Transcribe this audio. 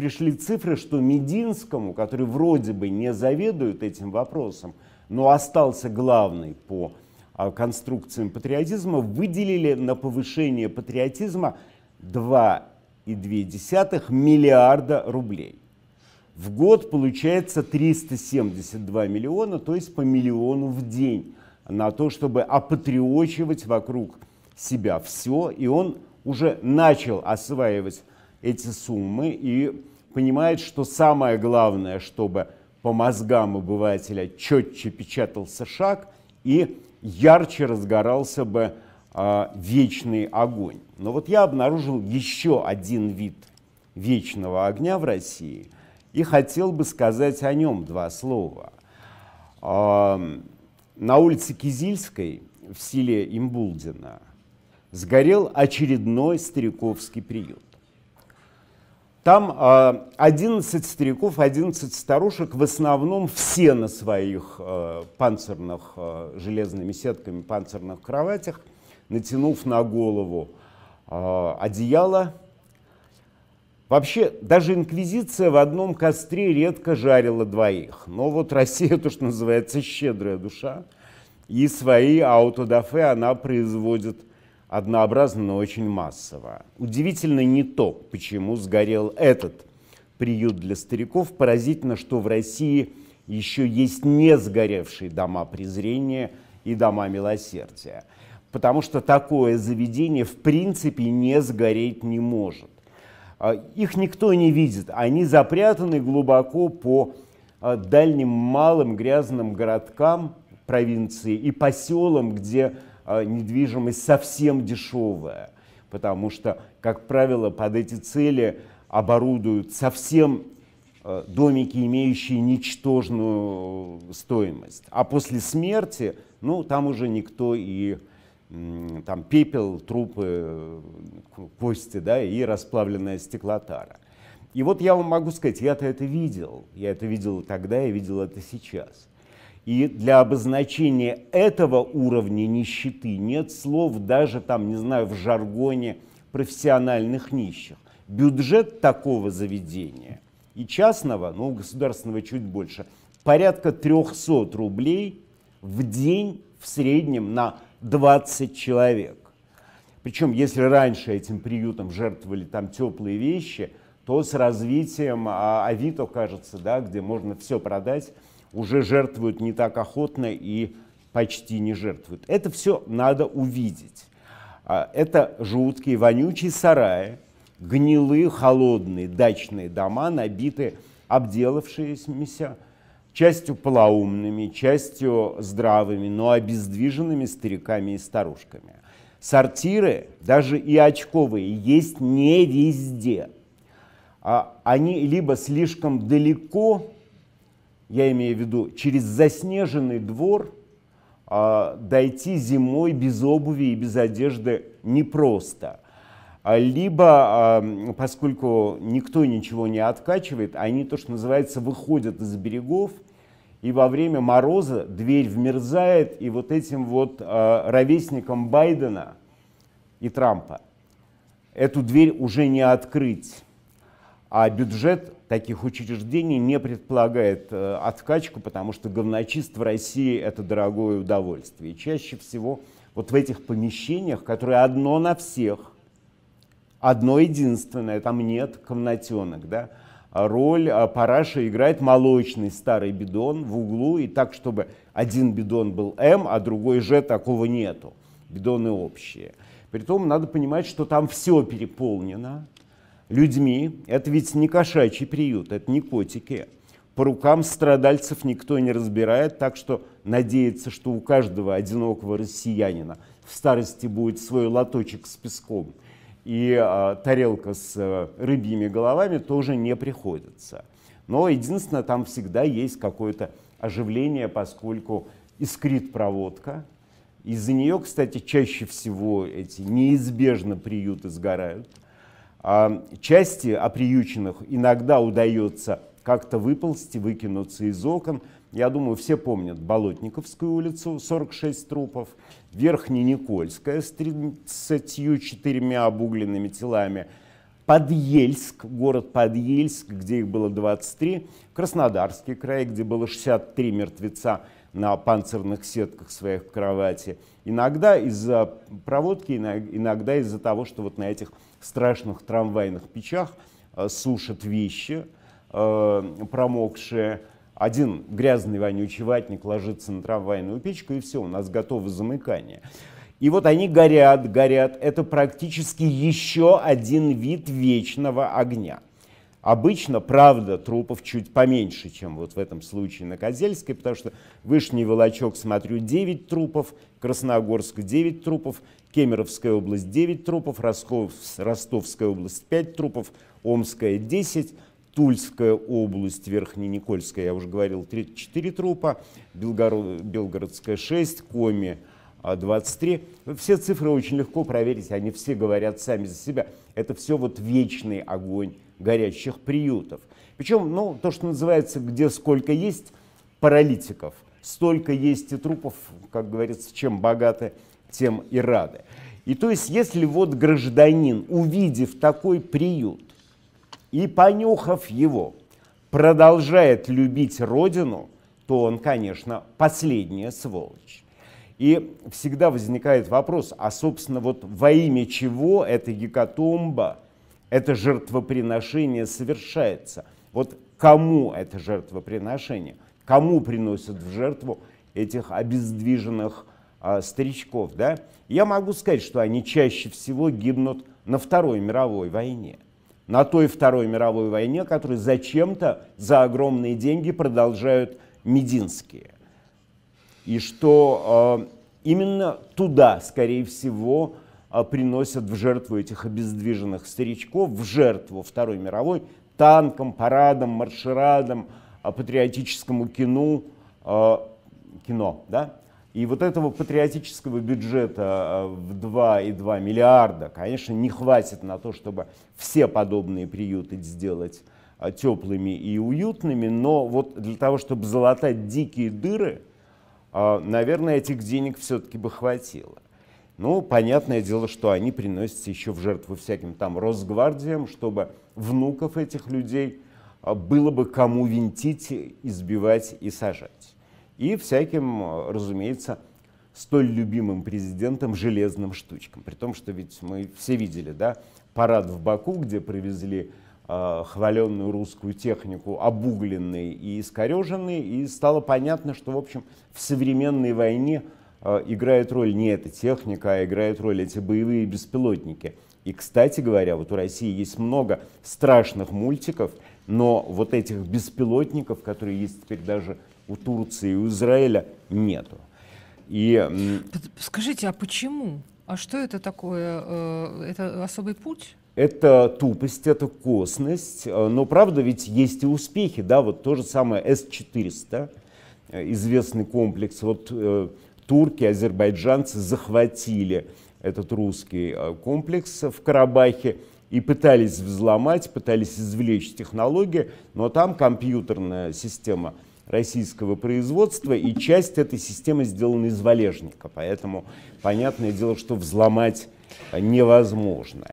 пришли цифры, что Мединскому, который вроде бы не заведует этим вопросом, но остался главный по а, конструкциям патриотизма, выделили на повышение патриотизма 2,2 миллиарда рублей. В год получается 372 миллиона, то есть по миллиону в день на то, чтобы опатриочивать вокруг себя все. И он уже начал осваивать эти суммы и понимает, что самое главное, чтобы по мозгам обывателя четче печатался шаг и ярче разгорался бы а, вечный огонь. Но вот я обнаружил еще один вид вечного огня в России и хотел бы сказать о нем два слова. А, на улице Кизильской в селе Имбулдина сгорел очередной стариковский приют. Там 11 а, стариков, 11 старушек, в основном все на своих э, панцирных, э, железными сетками панцирных кроватях, натянув на голову э, одеяло. Вообще, даже инквизиция в одном костре редко жарила двоих. Но вот Россия, то, что называется, щедрая душа, и свои аутодафе она производит однообразно, но очень массово. Удивительно не то, почему сгорел этот приют для стариков. Поразительно, что в России еще есть не сгоревшие дома презрения и дома милосердия. Потому что такое заведение в принципе не сгореть не может. А, их никто не видит, они запрятаны глубоко по а, дальним малым грязным городкам провинции и поселам, где а, недвижимость совсем дешевая, потому что, как правило, под эти цели оборудуют совсем а, домики, имеющие ничтожную э, стоимость. А после смерти, ну, там уже никто и там пепел, трупы, э, кости, да, и расплавленная стеклотара. И вот я вам могу сказать, я-то это видел, я это видел тогда, я видел это сейчас. И для обозначения этого уровня нищеты нет слов даже там, не знаю, в жаргоне профессиональных нищих. Бюджет такого заведения и частного, ну, государственного чуть больше, порядка 300 рублей в день в среднем на 20 человек. Причем, если раньше этим приютом жертвовали там теплые вещи, то с развитием а, Авито, кажется, да, где можно все продать, уже жертвуют не так охотно и почти не жертвуют. Это все надо увидеть. А, это жуткие, вонючие сараи, гнилые, холодные дачные дома, набиты обделавшимися частью полоумными, частью здравыми, но обездвиженными стариками и старушками. Сортиры, даже и очковые, есть не везде. А, они либо слишком далеко я имею в виду через заснеженный двор, а, дойти зимой без обуви и без одежды непросто. А, либо, а, поскольку никто ничего не откачивает, они то, что называется, выходят из берегов, и во время мороза дверь вмерзает, и вот этим вот а, ровесникам Байдена и Трампа эту дверь уже не открыть. А бюджет таких учреждений не предполагает э, откачку, потому что говночист в России – это дорогое удовольствие. И чаще всего вот в этих помещениях, которые одно на всех, одно единственное, там нет комнатенок, да, роль а параша играет молочный старый бидон в углу, и так, чтобы один бидон был М, а другой Ж, такого нету. Бидоны общие. Притом надо понимать, что там все переполнено, людьми. Это ведь не кошачий приют, это не котики. По рукам страдальцев никто не разбирает, так что надеяться, что у каждого одинокого россиянина в старости будет свой лоточек с песком и а, тарелка с а, рыбьими головами тоже не приходится. Но единственное, там всегда есть какое-то оживление, поскольку искрит проводка. Из-за нее, кстати, чаще всего эти неизбежно приюты сгорают. А, части оприюченных иногда удается как-то выползти, выкинуться из окон. Я думаю, все помнят Болотниковскую улицу, 46 трупов, Верхненикольская с 34 обугленными телами, Подъельск, город Подъельск, где их было 23, Краснодарский край, где было 63 мертвеца – на панцирных сетках своих в кровати. Иногда из-за проводки, иногда из-за того, что вот на этих страшных трамвайных печах э, сушат вещи э, промокшие. Один грязный вонючий ватник ложится на трамвайную печку, и все, у нас готово замыкание. И вот они горят, горят. Это практически еще один вид вечного огня. Обычно, правда, трупов чуть поменьше, чем вот в этом случае на Козельской, потому что Вышний Волочок, смотрю, 9 трупов, Красногорск 9 трупов, Кемеровская область 9 трупов, Ростовская область 5 трупов, Омская 10, Тульская область, Верхненикольская, я уже говорил, 34 трупа, Белгородская 6, Коми 23. А, все цифры очень легко проверить, они все говорят сами за себя. Это все вот вечный огонь горячих приютов. Причем, ну, то, что называется, где сколько есть паралитиков, столько есть и трупов, как говорится, чем богаты, тем и рады. И то есть, если вот гражданин, увидев такой приют и понюхав его, продолжает любить родину, то он, конечно, последняя сволочь. И всегда возникает вопрос, а, собственно, вот во имя чего эта гекатомба – это жертвоприношение совершается. Вот кому это жертвоприношение? Кому приносят в жертву этих обездвиженных а, старичков? Да? Я могу сказать, что они чаще всего гибнут на Второй мировой войне. На той Второй мировой войне, которую зачем-то за огромные деньги продолжают мединские. И что э, именно туда, скорее всего, а, приносят в жертву этих обездвиженных старичков, в жертву Второй мировой, танкам, парадам, марширадам, а, патриотическому кино, а, кино, да? И вот этого патриотического бюджета в 2,2 миллиарда, конечно, не хватит на то, чтобы все подобные приюты сделать теплыми и уютными, но вот для того, чтобы залатать дикие дыры, наверное, этих денег все-таки бы хватило. Ну, понятное дело, что они приносятся еще в жертву всяким там Росгвардиям, чтобы внуков этих людей а, было бы кому винтить, избивать и сажать. И всяким, а, разумеется, столь любимым президентом железным штучкам. При том, что ведь мы все видели, да, парад в Баку, где привезли э, а, хваленную русскую технику, обугленной и искореженной, и стало понятно, что, в общем, в современной войне – а, играет роль не эта техника, а играет роль эти боевые беспилотники. И, кстати говоря, вот у России есть много страшных мультиков, но вот этих беспилотников, которые есть теперь даже у Турции и у Израиля, нету. И... Скажите, а почему? А что это такое? Э, это особый путь? Это тупость, это косность, э, но правда ведь есть и успехи, да, вот то же самое С-400, э, известный комплекс, вот турки, азербайджанцы захватили этот русский э, комплекс в Карабахе и пытались взломать, пытались извлечь технологии, но там компьютерная система российского производства, и часть этой системы сделана из валежника, поэтому понятное дело, что взломать невозможно.